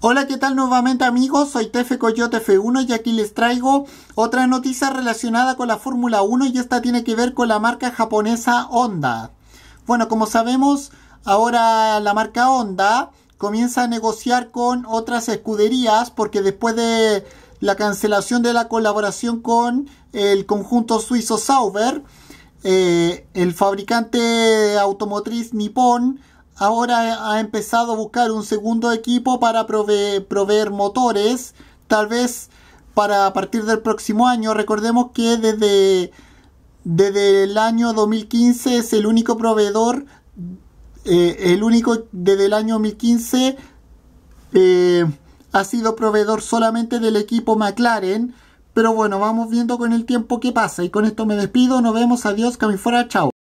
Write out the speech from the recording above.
Hola, ¿qué tal nuevamente amigos? Soy Tefe Coyote F1 y aquí les traigo otra noticia relacionada con la Fórmula 1 y esta tiene que ver con la marca japonesa Honda. Bueno, como sabemos, ahora la marca Honda comienza a negociar con otras escuderías porque después de la cancelación de la colaboración con el conjunto suizo Sauber, eh, el fabricante automotriz Nippon ahora ha empezado a buscar un segundo equipo para proveer motores, tal vez para a partir del próximo año. Recordemos que desde, desde el año 2015 es el único proveedor, eh, el único desde el año 2015 eh, ha sido proveedor solamente del equipo McLaren. Pero bueno, vamos viendo con el tiempo qué pasa. Y con esto me despido. Nos vemos. Adiós. fuera. Chao.